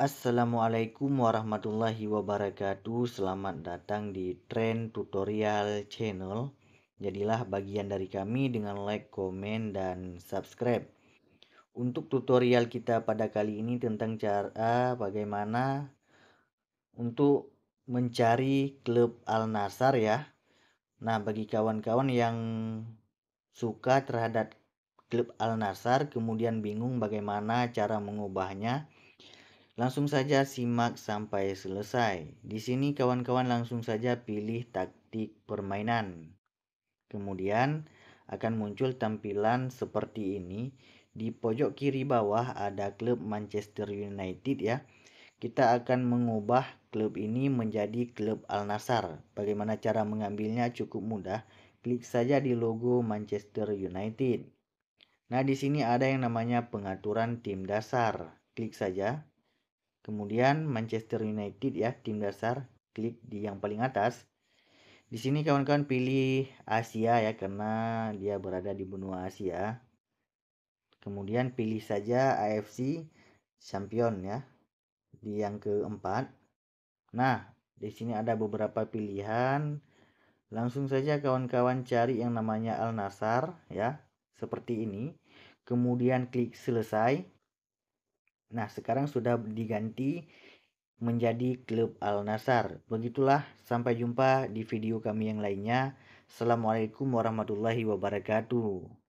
Assalamualaikum warahmatullahi wabarakatuh Selamat datang di Trend Tutorial Channel Jadilah bagian dari kami dengan like, komen, dan subscribe Untuk tutorial kita pada kali ini tentang cara bagaimana Untuk mencari klub Al-Nasar ya Nah bagi kawan-kawan yang suka terhadap klub Al-Nasar Kemudian bingung bagaimana cara mengubahnya Langsung saja simak sampai selesai. Di sini kawan-kawan langsung saja pilih taktik permainan. Kemudian akan muncul tampilan seperti ini. Di pojok kiri bawah ada klub Manchester United ya. Kita akan mengubah klub ini menjadi klub Al Nassr. Bagaimana cara mengambilnya cukup mudah. Klik saja di logo Manchester United. Nah, di sini ada yang namanya pengaturan tim dasar. Klik saja. Kemudian Manchester United ya, tim dasar. Klik di yang paling atas. Di sini kawan-kawan pilih Asia ya karena dia berada di benua Asia. Kemudian pilih saja AFC Champion ya di yang keempat. Nah, di sini ada beberapa pilihan. Langsung saja kawan-kawan cari yang namanya Al Nasar ya, seperti ini. Kemudian klik selesai. Nah, sekarang sudah diganti menjadi klub Al Nasar. Begitulah, sampai jumpa di video kami yang lainnya. Assalamualaikum warahmatullahi wabarakatuh.